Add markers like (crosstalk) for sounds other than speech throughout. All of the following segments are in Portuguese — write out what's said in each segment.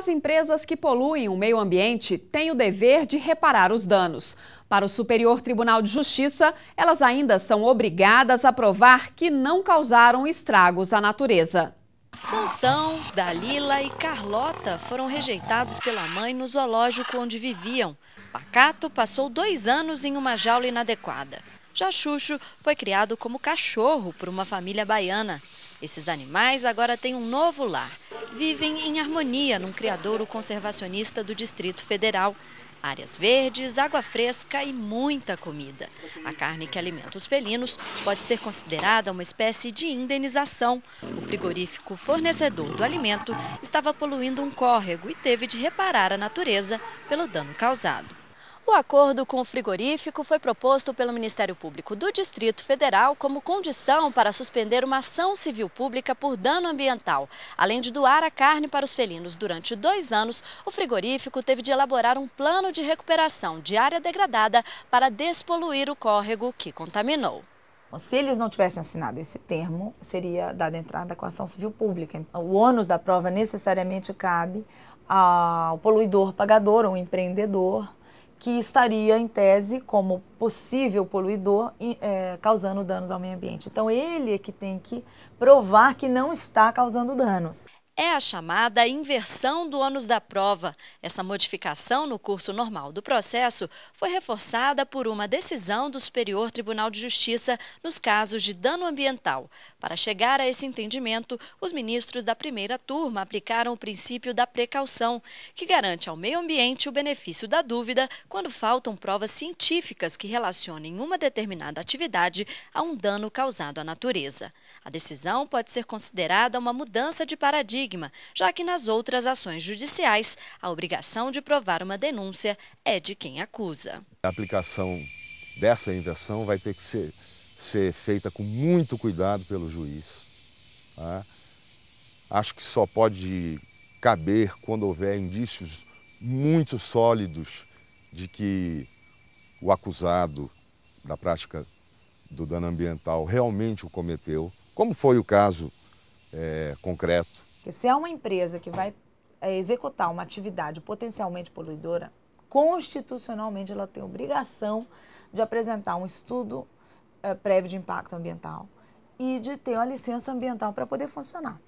As empresas que poluem o meio ambiente têm o dever de reparar os danos. Para o Superior Tribunal de Justiça, elas ainda são obrigadas a provar que não causaram estragos à natureza. Sansão, Dalila e Carlota foram rejeitados pela mãe no zoológico onde viviam. Pacato passou dois anos em uma jaula inadequada. Já Xuxo foi criado como cachorro por uma família baiana. Esses animais agora têm um novo lar vivem em harmonia num criadouro conservacionista do Distrito Federal. Áreas verdes, água fresca e muita comida. A carne que alimenta os felinos pode ser considerada uma espécie de indenização. O frigorífico fornecedor do alimento estava poluindo um córrego e teve de reparar a natureza pelo dano causado. O acordo com o frigorífico foi proposto pelo Ministério Público do Distrito Federal como condição para suspender uma ação civil pública por dano ambiental. Além de doar a carne para os felinos durante dois anos, o frigorífico teve de elaborar um plano de recuperação de área degradada para despoluir o córrego que contaminou. Se eles não tivessem assinado esse termo, seria dada entrada com a ação civil pública. Então, o ônus da prova necessariamente cabe ao poluidor pagador, ou empreendedor, que estaria, em tese, como possível poluidor, é, causando danos ao meio ambiente. Então, ele é que tem que provar que não está causando danos é a chamada inversão do ônus da prova. Essa modificação no curso normal do processo foi reforçada por uma decisão do Superior Tribunal de Justiça nos casos de dano ambiental. Para chegar a esse entendimento, os ministros da primeira turma aplicaram o princípio da precaução, que garante ao meio ambiente o benefício da dúvida quando faltam provas científicas que relacionem uma determinada atividade a um dano causado à natureza. A decisão pode ser considerada uma mudança de paradigma estigma, já que nas outras ações judiciais, a obrigação de provar uma denúncia é de quem acusa. A aplicação dessa inversão vai ter que ser, ser feita com muito cuidado pelo juiz. Tá? Acho que só pode caber quando houver indícios muito sólidos de que o acusado da prática do dano ambiental realmente o cometeu, como foi o caso é, concreto porque se é uma empresa que vai é, executar uma atividade potencialmente poluidora, constitucionalmente ela tem obrigação de apresentar um estudo é, prévio de impacto ambiental e de ter uma licença ambiental para poder funcionar.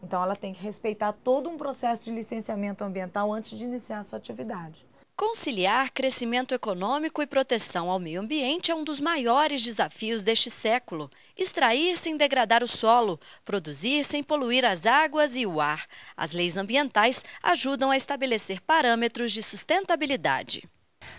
Então ela tem que respeitar todo um processo de licenciamento ambiental antes de iniciar a sua atividade. Conciliar crescimento econômico e proteção ao meio ambiente é um dos maiores desafios deste século. Extrair sem degradar o solo, produzir sem poluir as águas e o ar. As leis ambientais ajudam a estabelecer parâmetros de sustentabilidade.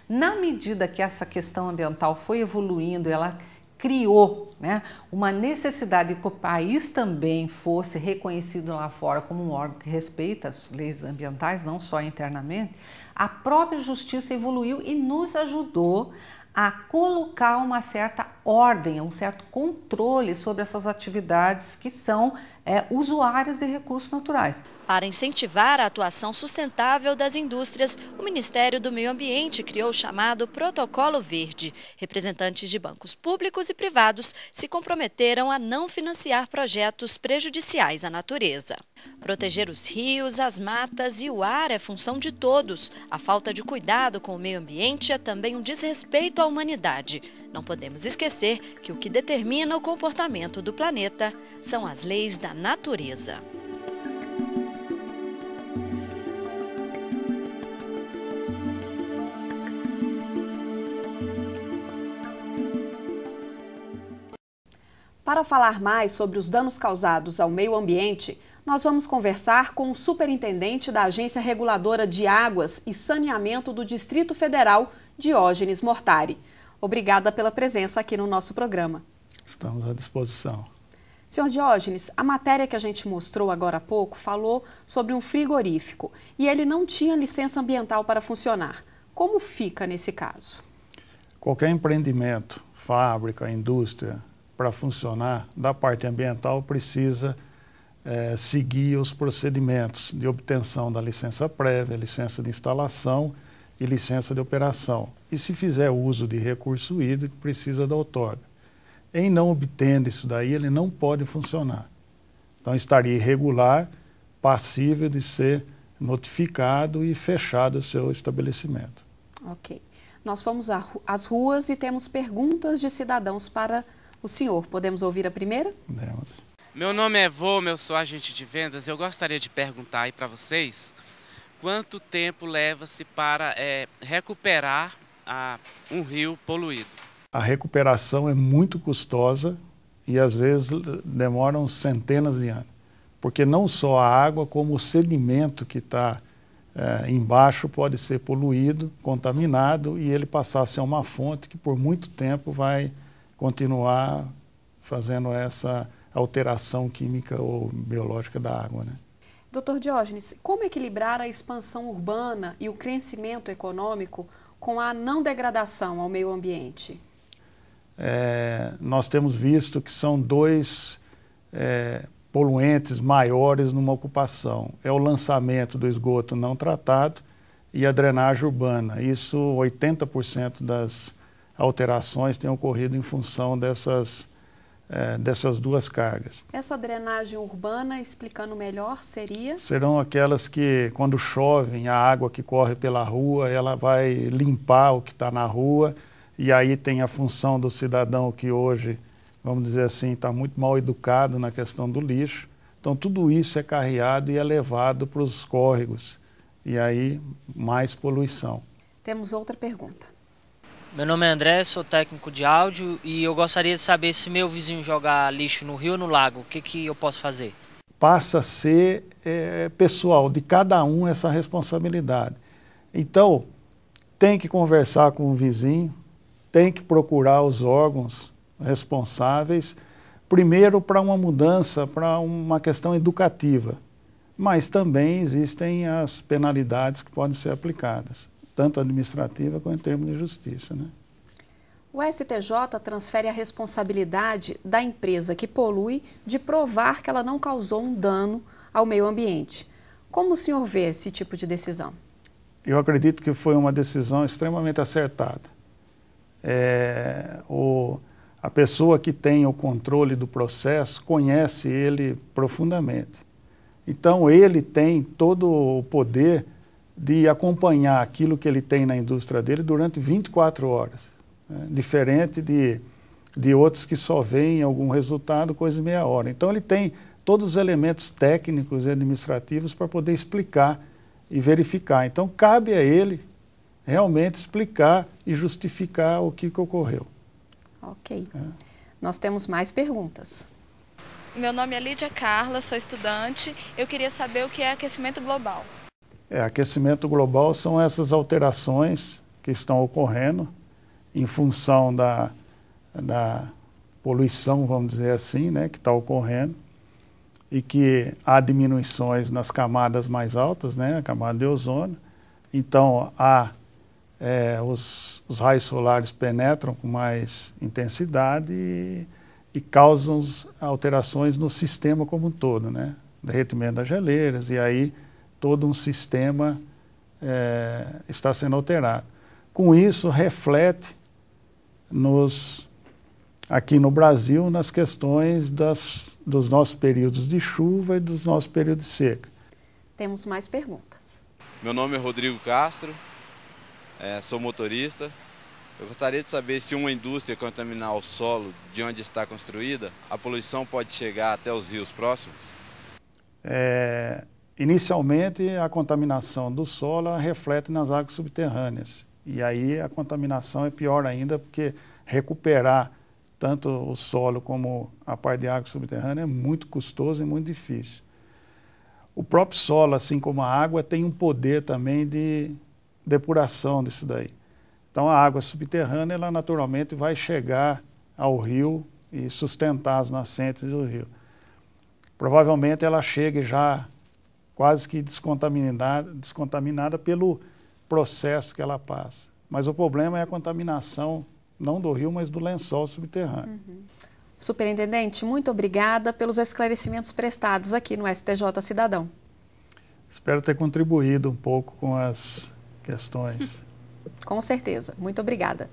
Na medida que essa questão ambiental foi evoluindo, ela criou né, uma necessidade que o país também fosse reconhecido lá fora como um órgão que respeita as leis ambientais, não só internamente, a própria justiça evoluiu e nos ajudou a colocar uma certa ordem, a um certo controle sobre essas atividades que são é, usuárias de recursos naturais. Para incentivar a atuação sustentável das indústrias, o Ministério do Meio Ambiente criou o chamado Protocolo Verde. Representantes de bancos públicos e privados se comprometeram a não financiar projetos prejudiciais à natureza. Proteger os rios, as matas e o ar é função de todos. A falta de cuidado com o meio ambiente é também um desrespeito à humanidade. Não podemos esquecer que o que determina o comportamento do planeta são as leis da natureza. Para falar mais sobre os danos causados ao meio ambiente, nós vamos conversar com o superintendente da Agência Reguladora de Águas e Saneamento do Distrito Federal, Diógenes Mortari. Obrigada pela presença aqui no nosso programa. Estamos à disposição. Senhor Diógenes, a matéria que a gente mostrou agora há pouco falou sobre um frigorífico e ele não tinha licença ambiental para funcionar. Como fica nesse caso? Qualquer empreendimento, fábrica, indústria, para funcionar, da parte ambiental precisa é, seguir os procedimentos de obtenção da licença prévia, licença de instalação e licença de operação. E se fizer uso de recurso hídrico, precisa da outorga. Em não obtendo isso daí, ele não pode funcionar. Então estaria irregular, passível de ser notificado e fechado o seu estabelecimento. Ok. Nós fomos às ruas e temos perguntas de cidadãos para o senhor. Podemos ouvir a primeira? Podemos. Meu nome é Vô, eu sou agente de vendas. Eu gostaria de perguntar aí para vocês quanto tempo leva-se para é, recuperar a, um rio poluído. A recuperação é muito custosa e às vezes demoram centenas de anos, porque não só a água, como o sedimento que está é, embaixo pode ser poluído, contaminado e ele passar a ser uma fonte que por muito tempo vai continuar fazendo essa alteração química ou biológica da água. Né? Doutor Diógenes, como equilibrar a expansão urbana e o crescimento econômico com a não degradação ao meio ambiente? É, nós temos visto que são dois é, poluentes maiores numa ocupação. É o lançamento do esgoto não tratado e a drenagem urbana. Isso, 80% das alterações têm ocorrido em função dessas é, dessas duas cargas. Essa drenagem urbana, explicando melhor, seria? Serão aquelas que, quando chovem, a água que corre pela rua, ela vai limpar o que está na rua, e aí tem a função do cidadão que hoje, vamos dizer assim, está muito mal educado na questão do lixo. Então, tudo isso é carreado e é levado para os córregos, e aí mais poluição. Temos outra pergunta. Meu nome é André, sou técnico de áudio e eu gostaria de saber se meu vizinho jogar lixo no rio ou no lago, o que, que eu posso fazer? Passa a ser é, pessoal de cada um essa responsabilidade. Então, tem que conversar com o vizinho, tem que procurar os órgãos responsáveis, primeiro para uma mudança, para uma questão educativa, mas também existem as penalidades que podem ser aplicadas tanto administrativa quanto em termos de justiça. Né? O STJ transfere a responsabilidade da empresa que polui de provar que ela não causou um dano ao meio ambiente. Como o senhor vê esse tipo de decisão? Eu acredito que foi uma decisão extremamente acertada. É, o, a pessoa que tem o controle do processo conhece ele profundamente. Então, ele tem todo o poder de acompanhar aquilo que ele tem na indústria dele durante 24 horas. Né? Diferente de, de outros que só veem algum resultado coisa de meia hora. Então ele tem todos os elementos técnicos e administrativos para poder explicar e verificar. Então cabe a ele realmente explicar e justificar o que, que ocorreu. Ok. É. Nós temos mais perguntas. Meu nome é Lídia Carla, sou estudante. Eu queria saber o que é aquecimento global. É, aquecimento global são essas alterações que estão ocorrendo em função da, da poluição, vamos dizer assim, né, que está ocorrendo e que há diminuições nas camadas mais altas, né, a camada de ozônio. Então, há, é, os, os, raios solares penetram com mais intensidade e, e causam alterações no sistema como um todo, né, derretimento das geleiras e aí todo um sistema é, está sendo alterado. Com isso, reflete nos, aqui no Brasil nas questões das, dos nossos períodos de chuva e dos nossos períodos de seca. Temos mais perguntas. Meu nome é Rodrigo Castro, é, sou motorista. Eu gostaria de saber se uma indústria contaminar o solo de onde está construída, a poluição pode chegar até os rios próximos? É, Inicialmente, a contaminação do solo reflete nas águas subterrâneas. E aí a contaminação é pior ainda, porque recuperar tanto o solo como a parte de água subterrânea é muito custoso e muito difícil. O próprio solo, assim como a água, tem um poder também de depuração disso daí. Então a água subterrânea, ela naturalmente vai chegar ao rio e sustentar as nascentes do rio. Provavelmente ela chega já quase que descontaminada, descontaminada pelo processo que ela passa. Mas o problema é a contaminação, não do rio, mas do lençol subterrâneo. Uhum. Superintendente, muito obrigada pelos esclarecimentos prestados aqui no STJ Cidadão. Espero ter contribuído um pouco com as questões. (laughs) Com certeza. Muito obrigada.